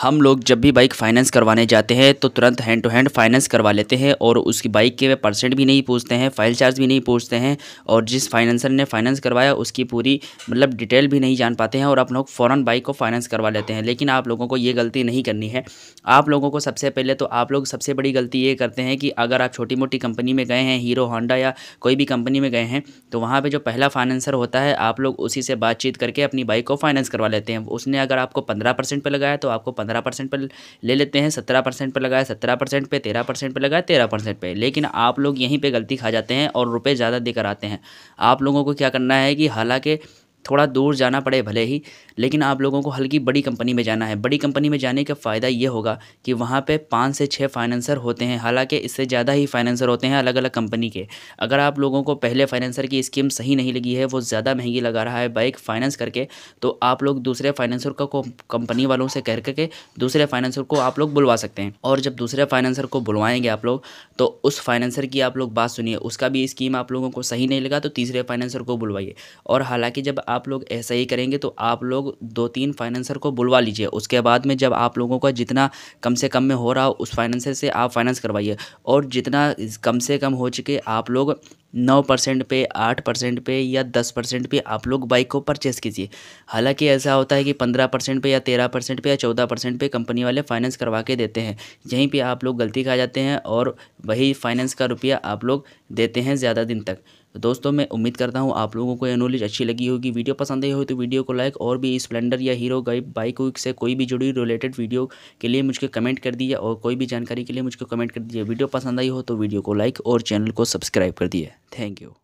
हम लोग जब भी बाइक फाइनेंस करवाने जाते हैं तो तुरंत हैंड टू हैंड फाइनेंस करवा लेते हैं और उसकी बाइक के परसेंट भी नहीं पूछते हैं फाइल चार्ज भी नहीं पूछते हैं और जिस फाइनेंसर ने फाइनेंस करवाया उसकी पूरी मतलब डिटेल भी नहीं जान पाते हैं और आप लोग फ़ौरन बाइक को फाइनेंस करवा लेते हैं लेकिन आप लोगों को ये गलती नहीं करनी है आप लोगों को सबसे पहले तो आप लोग सबसे बड़ी गलती ये करते हैं कि अगर आप छोटी मोटी कंपनी में गए हैं हीरो होंडा या कोई भी कंपनी में गए हैं तो वहाँ पर जो पहला फाइनेंसर होता है आप लोग उसी से बातचीत करके अपनी बाइक को फाइनेंस करवा लेते हैं उसने अगर आपको पंद्रह परसेंट पर लगाया तो आपको पंद्रह परसेंट पर ले लेते हैं सत्रह परसेंट पर लगाया सत्रह परसेंट पर तेरह परसेंट पर लगाया तेरह परसेंट पर लेकिन आप लोग यहीं पर गलती खा जाते हैं और रुपये ज़्यादा देकर आते हैं आप लोगों को क्या करना है कि हालांकि थोड़ा दूर जाना पड़े भले ही लेकिन आप लोगों को हल्की बड़ी कंपनी में जाना है बड़ी कंपनी में जाने का फ़ायदा ये होगा कि वहाँ पे पाँच से छः फाइनेंसर होते हैं हालांकि इससे ज़्यादा ही फाइनेंसर होते हैं अलग अलग कंपनी के अगर आप लोगों को पहले फाइनेंसर की स्कीम सही नहीं लगी है वो ज़्यादा महंगी लगा रहा है बाइक फाइनेंस करके तो आप लोग दूसरे फाइनेंसर को कंपनी वालों से कह करके दूसरे फाइनेंसर को आप लोग बुलवा सकते हैं और जब दूसरे फाइनेंसर को बुलवाएंगे आप लोग तो उस फाइनेंसर की आप लोग बात सुनिए उसका भी स्कीम आप लोगों को सही नहीं लगा तो तीसरे फाइनेंसर को बुलवाइए और हालाँकि जब आप आप लोग ऐसा ही करेंगे तो आप लोग दो तीन फाइनेंसर को बुलवा लीजिए उसके बाद में जब आप लोगों का जितना कम से कम में हो रहा हो उस फाइनेंसर से आप फाइनेंस करवाइए और जितना कम से कम हो चुके आप लोग नौ परसेंट पे आठ परसेंट पे या दस परसेंट पे आप लोग बाइक को परचेस कीजिए हालांकि ऐसा होता है कि पंद्रह परसेंट पे या तेरह परसेंट पे या चौदह परसेंट पे कंपनी वाले फाइनेंस करवा के देते हैं यहीं पे आप लोग गलती खा जाते हैं और वही फाइनेंस का रुपया आप लोग देते हैं ज़्यादा दिन तक तो दोस्तों मैं उम्मीद करता हूँ आप लोगों को यह नॉलेज अच्छी लगी होगी वीडियो पसंद आई हो तो वीडियो को लाइक और भी स्प्लेंडर या हीरो बाइक से कोई भी जुड़ी रिलेटेड वीडियो के लिए मुझको कमेंट कर दिए और कोई भी जानकारी के लिए मुझको कमेंट कर दीजिए वीडियो पसंद आई हो तो वीडियो को लाइक और चैनल को सब्सक्राइब कर दिए Thank you.